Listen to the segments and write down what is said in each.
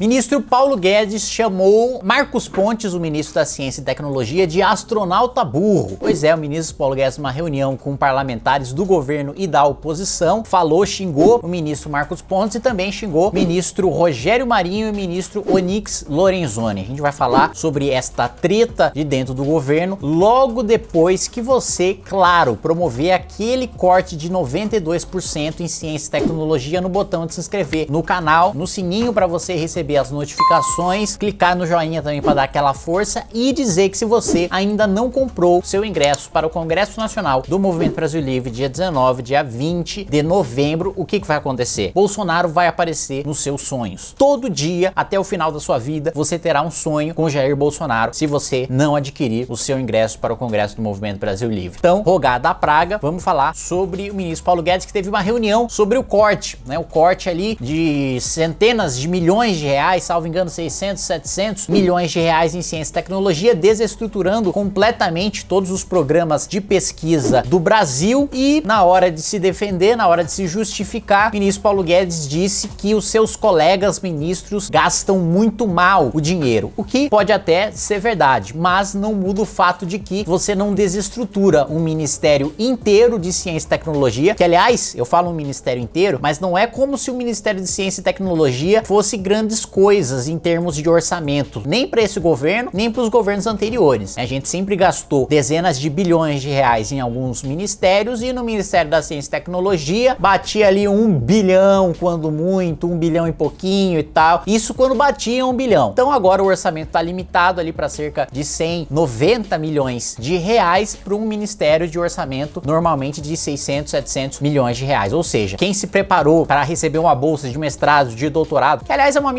Ministro Paulo Guedes chamou Marcos Pontes, o ministro da Ciência e Tecnologia, de astronauta burro. Pois é, o ministro Paulo Guedes, numa reunião com parlamentares do governo e da oposição, falou, xingou o ministro Marcos Pontes e também xingou o ministro Rogério Marinho e o ministro Onix Lorenzoni. A gente vai falar sobre esta treta de dentro do governo logo depois que você, claro, promover aquele corte de 92% em ciência e tecnologia no botão de se inscrever no canal, no sininho para você receber receber as notificações, clicar no joinha também para dar aquela força e dizer que se você ainda não comprou seu ingresso para o Congresso Nacional do Movimento Brasil Livre, dia 19, dia 20 de novembro, o que, que vai acontecer? Bolsonaro vai aparecer nos seus sonhos. Todo dia, até o final da sua vida, você terá um sonho com Jair Bolsonaro se você não adquirir o seu ingresso para o Congresso do Movimento Brasil Livre. Então, rogada a praga, vamos falar sobre o ministro Paulo Guedes que teve uma reunião sobre o corte, né? O corte ali de centenas de milhões de reais, salvo engano 600, 700 milhões de reais em ciência e tecnologia, desestruturando completamente todos os programas de pesquisa do Brasil e na hora de se defender, na hora de se justificar, o ministro Paulo Guedes disse que os seus colegas ministros gastam muito mal o dinheiro, o que pode até ser verdade, mas não muda o fato de que você não desestrutura um ministério inteiro de ciência e tecnologia, que aliás, eu falo um ministério inteiro, mas não é como se o Ministério de Ciência e Tecnologia fosse grandes coisas em termos de orçamento, nem para esse governo, nem para os governos anteriores. A gente sempre gastou dezenas de bilhões de reais em alguns ministérios e no Ministério da Ciência e Tecnologia batia ali um bilhão, quando muito, um bilhão e pouquinho e tal. Isso quando batia um bilhão. Então agora o orçamento está limitado ali para cerca de 190 milhões de reais para um ministério de orçamento normalmente de 600, 700 milhões de reais. Ou seja, quem se preparou para receber uma bolsa de mestrado, de doutorado, que aliás é uma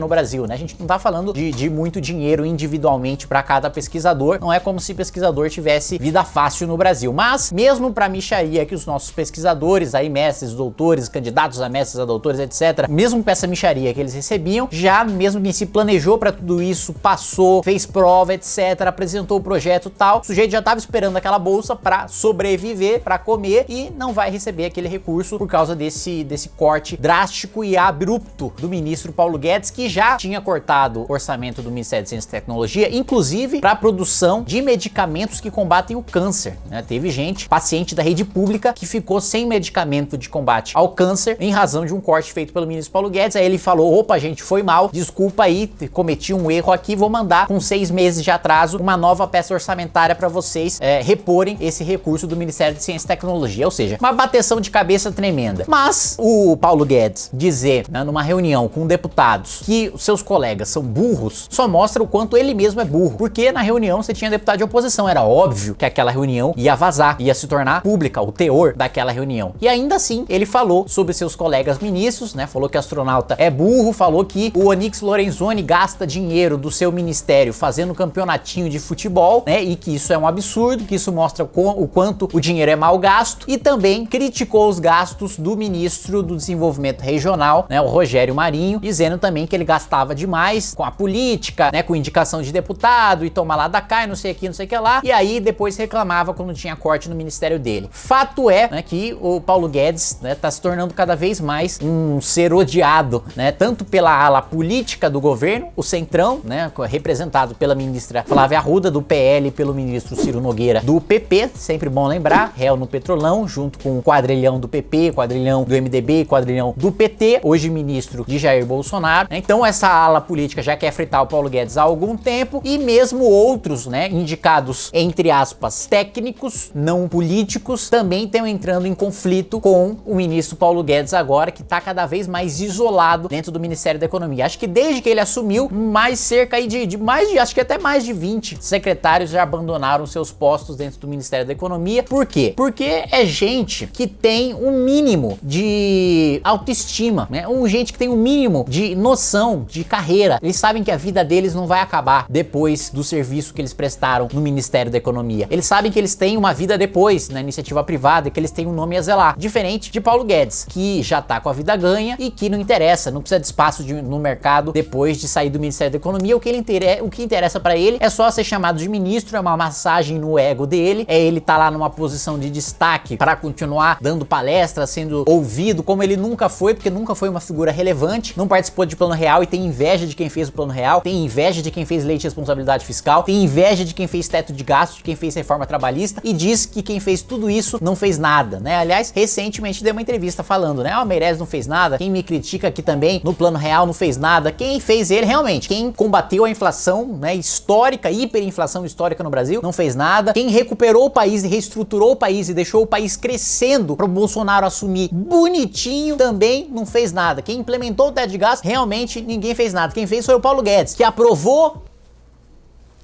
no Brasil, né? A gente não tá falando de, de muito dinheiro individualmente para cada pesquisador, não é como se pesquisador tivesse vida fácil no Brasil. Mas, mesmo para micharia que os nossos pesquisadores, aí mestres, doutores, candidatos a mestres, a doutores, etc., mesmo com essa micharia que eles recebiam, já mesmo quem se planejou para tudo isso, passou, fez prova, etc., apresentou o projeto tal, o sujeito já estava esperando aquela bolsa para sobreviver, para comer e não vai receber aquele recurso por causa desse, desse corte drástico e abrupto do ministro Paulo Guedes Guedes, que já tinha cortado o orçamento do Ministério de Ciência e Tecnologia, inclusive para a produção de medicamentos que combatem o câncer. Né? Teve gente, paciente da rede pública, que ficou sem medicamento de combate ao câncer em razão de um corte feito pelo ministro Paulo Guedes. Aí ele falou: opa, gente, foi mal, desculpa aí, cometi um erro aqui, vou mandar com seis meses de atraso uma nova peça orçamentária para vocês é, reporem esse recurso do Ministério de Ciência e Tecnologia. Ou seja, uma bateção de cabeça tremenda. Mas o Paulo Guedes dizer né, numa reunião com um deputado deputados que seus colegas são burros só mostra o quanto ele mesmo é burro. Porque na reunião você tinha deputado de oposição, era óbvio que aquela reunião ia vazar, ia se tornar pública, o teor daquela reunião. E ainda assim, ele falou sobre seus colegas ministros, né? Falou que astronauta é burro, falou que o Onix Lorenzoni gasta dinheiro do seu ministério fazendo campeonatinho de futebol, né? E que isso é um absurdo, que isso mostra o quanto o dinheiro é mal gasto. E também criticou os gastos do ministro do Desenvolvimento Regional, né? O Rogério Marinho, dizendo também também que ele gastava demais com a política, né, com indicação de deputado e tomar lá da cá e não sei aqui, não sei o que lá. E aí depois reclamava quando tinha corte no ministério dele. Fato é né, que o Paulo Guedes né, tá se tornando cada vez mais um ser odiado, né, tanto pela ala política do governo, o centrão, né, representado pela ministra Flávia Arruda do PL, pelo ministro Ciro Nogueira do PP, sempre bom lembrar, réu no Petrolão, junto com o quadrilhão do PP, quadrilhão do MDB, quadrilhão do PT, hoje ministro de Jair Bolsonaro Bolsonaro. Né? Então essa ala política já quer fritar o Paulo Guedes há algum tempo e mesmo outros, né, indicados entre aspas técnicos, não políticos, também estão entrando em conflito com o ministro Paulo Guedes agora, que está cada vez mais isolado dentro do Ministério da Economia. Acho que desde que ele assumiu, mais cerca de, de mais de, acho que até mais de 20 secretários já abandonaram seus postos dentro do Ministério da Economia. Por quê? Porque é gente que tem um mínimo de autoestima, né? Um gente que tem um mínimo de noção de carreira. Eles sabem que a vida deles não vai acabar depois do serviço que eles prestaram no Ministério da Economia. Eles sabem que eles têm uma vida depois na iniciativa privada, que eles têm um nome a zelar. Diferente de Paulo Guedes, que já tá com a vida ganha e que não interessa, não precisa de espaço de, no mercado depois de sair do Ministério da Economia. O que, ele inter... o que interessa para ele é só ser chamado de ministro, é uma massagem no ego dele, é ele tá lá numa posição de destaque para continuar dando palestra, sendo ouvido, como ele nunca foi, porque nunca foi uma figura relevante, não participou de plano real e tem inveja de quem fez o plano real, tem inveja de quem fez lei de responsabilidade fiscal, tem inveja de quem fez teto de gastos, de quem fez reforma trabalhista e diz que quem fez tudo isso não fez nada, né? Aliás, recentemente deu uma entrevista falando, né? o oh, ah, Meirelles não fez nada, quem me critica aqui também no plano real não fez nada, quem fez ele realmente, quem combateu a inflação, né, histórica, hiperinflação histórica no Brasil, não fez nada, quem recuperou o país e reestruturou o país e deixou o país crescendo para o Bolsonaro assumir bonitinho, também não fez nada, quem implementou o teto de gastos realmente realmente ninguém fez nada. Quem fez foi o Paulo Guedes, que aprovou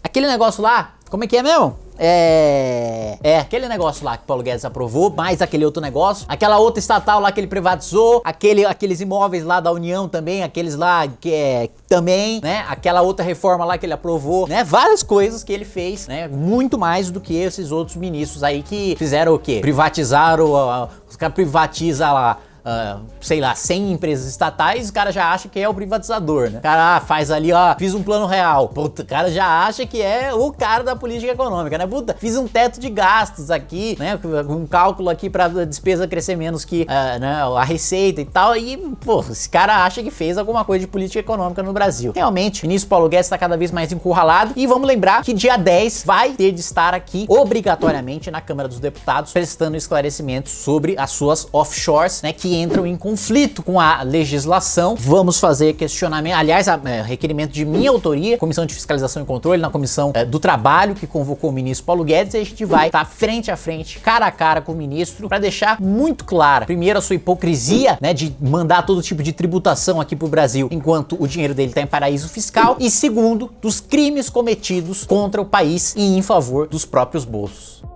aquele negócio lá. Como é que é mesmo? É. É, aquele negócio lá que o Paulo Guedes aprovou, mais aquele outro negócio, aquela outra estatal lá que ele privatizou, aquele, aqueles imóveis lá da União também, aqueles lá que é também, né? Aquela outra reforma lá que ele aprovou, né? Várias coisas que ele fez, né? Muito mais do que esses outros ministros aí que fizeram o quê? Privatizaram, os caras privatizam lá uh, sei lá, 100 empresas estatais, o cara já acha que é o privatizador, né? O cara ah, faz ali, ó, fiz um plano real. Puta, o cara já acha que é o cara da política econômica, né? Puta, fiz um teto de gastos aqui, né? Um cálculo aqui pra despesa crescer menos que uh, né, a receita e tal. E, pô, esse cara acha que fez alguma coisa de política econômica no Brasil. Realmente, o ministro Paulo Guedes está cada vez mais encurralado. E vamos lembrar que dia 10 vai ter de estar aqui, obrigatoriamente, na Câmara dos Deputados, prestando esclarecimentos sobre as suas offshores, né? Que entram em conflito com a legislação. Vamos fazer questionamento, aliás, a, é, requerimento de minha autoria, Comissão de Fiscalização e Controle, na Comissão é, do Trabalho, que convocou o ministro Paulo Guedes, e a gente vai estar tá frente a frente, cara a cara com o ministro, para deixar muito clara, primeiro, a sua hipocrisia, né, de mandar todo tipo de tributação aqui pro Brasil, enquanto o dinheiro dele tá em paraíso fiscal, e segundo, dos crimes cometidos contra o país e em favor dos próprios bolsos.